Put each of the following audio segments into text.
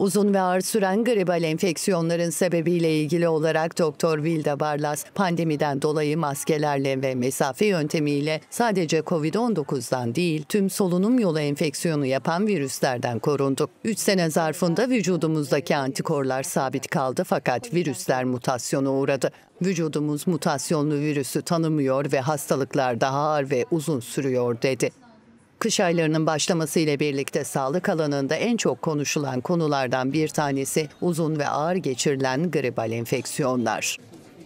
Uzun ve ağır süren gribal enfeksiyonların sebebiyle ilgili olarak Doktor Vilda Barlas pandemiden dolayı maskelerle ve mesafe yöntemiyle sadece COVID-19'dan değil tüm solunum yolu enfeksiyonu yapan virüslerden korunduk. 3 sene zarfında vücudumuzdaki antikorlar sabit kaldı fakat virüsler mutasyona uğradı. Vücudumuz mutasyonlu virüsü tanımıyor ve hastalıklar daha ağır ve uzun sürüyor dedi. Kış aylarının başlaması ile birlikte sağlık alanında en çok konuşulan konulardan bir tanesi uzun ve ağır geçirilen gribal enfeksiyonlar.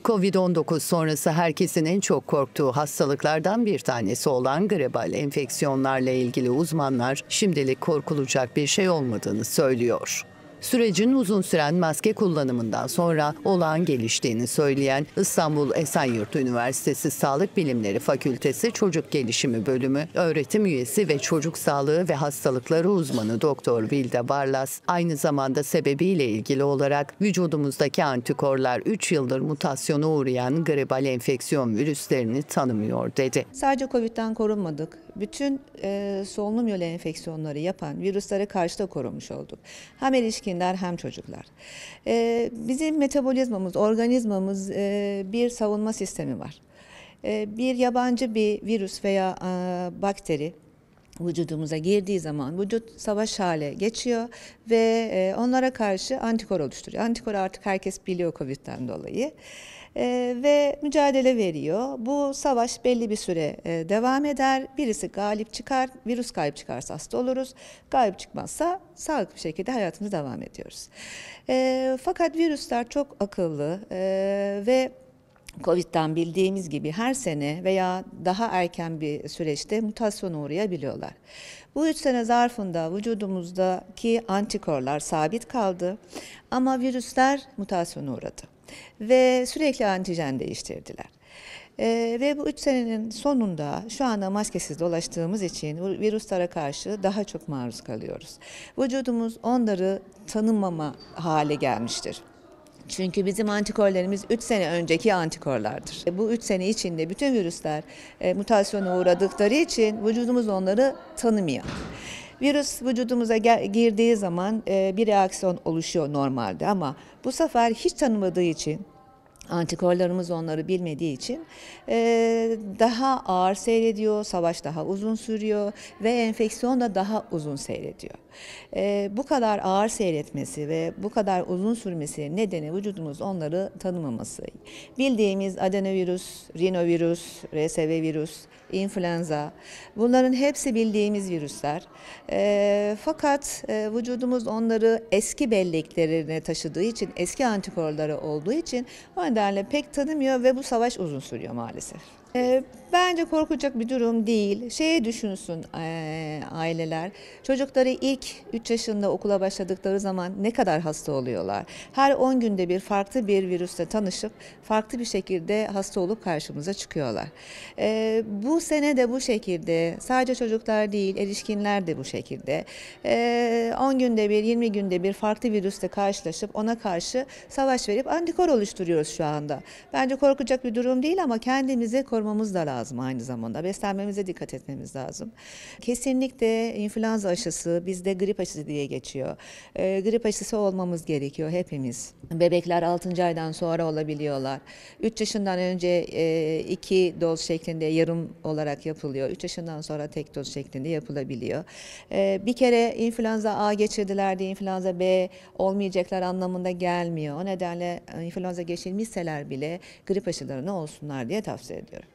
Covid-19 sonrası herkesin en çok korktuğu hastalıklardan bir tanesi olan gribal enfeksiyonlarla ilgili uzmanlar şimdilik korkulacak bir şey olmadığını söylüyor. Sürecin uzun süren maske kullanımından sonra olağan geliştiğini söyleyen İstanbul Esenyurt Üniversitesi Sağlık Bilimleri Fakültesi Çocuk Gelişimi Bölümü öğretim üyesi ve çocuk sağlığı ve hastalıkları uzmanı Doktor Vilda Barlas aynı zamanda sebebiyle ilgili olarak vücudumuzdaki antikorlar 3 yıldır mutasyona uğrayan gribal enfeksiyon virüslerini tanımıyor dedi. Sadece COVID'den korunmadık. Bütün e, solunum yolu enfeksiyonları yapan virüslere karşı da korunmuş olduk. Hem ilişkin ebeveynler hem çocuklar. E, bizim metabolizmamız, organizmamız e, bir savunma sistemi var. E, bir yabancı bir virüs veya e, bakteri vücudumuza girdiği zaman vücut savaş hale geçiyor ve e, onlara karşı antikor oluşturuyor. Antikor artık herkes biliyor Covid'den dolayı e, ve mücadele veriyor. Bu savaş belli bir süre e, devam eder. Birisi galip çıkar, virüs galip çıkarsa hasta oluruz. Galip çıkmazsa sağlıklı bir şekilde hayatımızı devam ediyoruz. fakat virüsler çok akıllı e, ve Covid'den bildiğimiz gibi her sene veya daha erken bir süreçte mutasyona uğrayabiliyorlar. Bu üç sene zarfında vücudumuzdaki antikorlar sabit kaldı ama virüsler mutasyona uğradı ve sürekli antijen değiştirdiler. Ee, ve bu üç senenin sonunda şu anda maskesiz dolaştığımız için virüslere karşı daha çok maruz kalıyoruz. Vücudumuz onları tanımama hale gelmiştir. Çünkü bizim antikorlarımız 3 sene önceki antikorlardır. E, bu 3 sene içinde bütün virüsler e, mutasyona uğradıkları için vücudumuz onları tanımıyor. Virüs vücudumuza girdiği zaman e, bir reaksiyon oluşuyor normalde ama bu sefer hiç tanımadığı için Antikorlarımız onları bilmediği için e, daha ağır seyrediyor, savaş daha uzun sürüyor ve enfeksiyon da daha uzun seyrediyor e, bu kadar ağır seyretmesi ve bu kadar uzun sürmesi nedeni vücudumuz onları tanımaması. Bildiğimiz adenovirüs, rinovirüs, RSV virüs, influenza bunların hepsi bildiğimiz virüsler. E, fakat e, vücudumuz onları eski belleklerine taşıdığı için, eski antikorları olduğu için o nedenle pek tanımıyor ve bu savaş uzun sürüyor maalesef bence korkacak bir durum değil. Şeye düşünsün aileler. Çocukları ilk 3 yaşında okula başladıkları zaman ne kadar hasta oluyorlar. Her 10 günde bir farklı bir virüste tanışıp farklı bir şekilde hasta olup karşımıza çıkıyorlar. bu sene de bu şekilde sadece çocuklar değil erişkinler de bu şekilde. E, 10 günde bir 20 günde bir farklı virüste karşılaşıp ona karşı savaş verip antikor oluşturuyoruz şu anda. Bence korkacak bir durum değil ama kendimizi korumamız korumamız da lazım aynı zamanda. Beslenmemize dikkat etmemiz lazım. Kesinlikle influenza aşısı bizde grip aşısı diye geçiyor. E, grip aşısı olmamız gerekiyor hepimiz. Bebekler 6. aydan sonra olabiliyorlar. 3 yaşından önce 2 e, doz şeklinde yarım olarak yapılıyor. 3 yaşından sonra tek doz şeklinde yapılabiliyor. E, bir kere influenza A geçirdiler diye influenza B olmayacaklar anlamında gelmiyor. O nedenle e, influenza geçirmişseler bile grip aşılarını olsunlar diye tavsiye ediyorum.